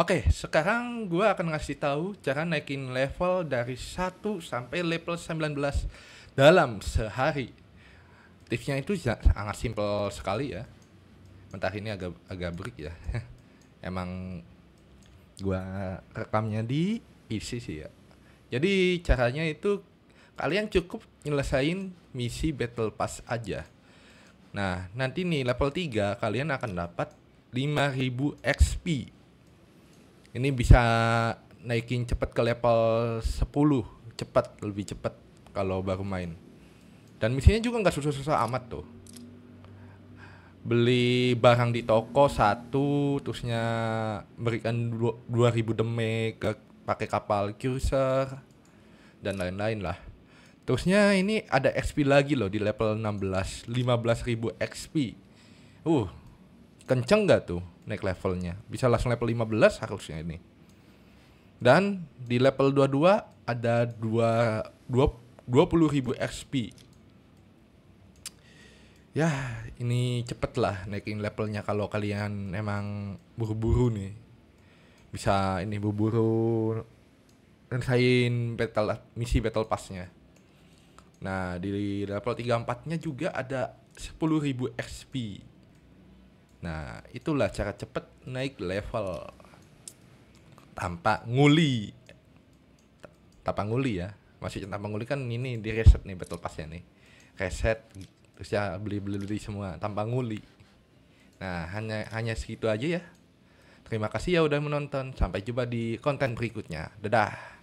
Oke, sekarang gue akan ngasih tahu cara naikin level dari 1 sampai level 19 dalam sehari. Tipsnya itu sangat simpel sekali ya. Bentar ini agak agak break ya. Emang gue rekamnya di PC sih ya. Jadi caranya itu kalian cukup nyelesain misi battle pass aja. Nah, nanti nih level 3 kalian akan dapat 5000 XP ini bisa naikin cepat ke level 10 cepat lebih cepat kalau baru main dan misinya juga nggak susah-susah amat tuh beli barang di toko satu terusnya berikan 2000 demek ke pakai kapal cruiser dan lain-lain lah terusnya ini ada XP lagi loh di level 16 15.000 XP uh kenceng gak tuh naik levelnya bisa langsung level 15 harusnya ini dan di level 22 ada dua, dua, 20 ribu XP ya ini cepet lah naikin levelnya kalau kalian emang buru-buru nih bisa ini buru-buru ngerasain battle misi battle passnya nah di level 34 nya juga ada 10.000 XP Nah, itulah cara cepat naik level tanpa nguli. Tanpa nguli ya. masih tanpa nguli kan ini di reset nih battle pass ya nih. Reset terus ya beli-beli semua tanpa nguli. Nah, hanya hanya segitu aja ya. Terima kasih ya udah menonton. Sampai jumpa di konten berikutnya. Dadah.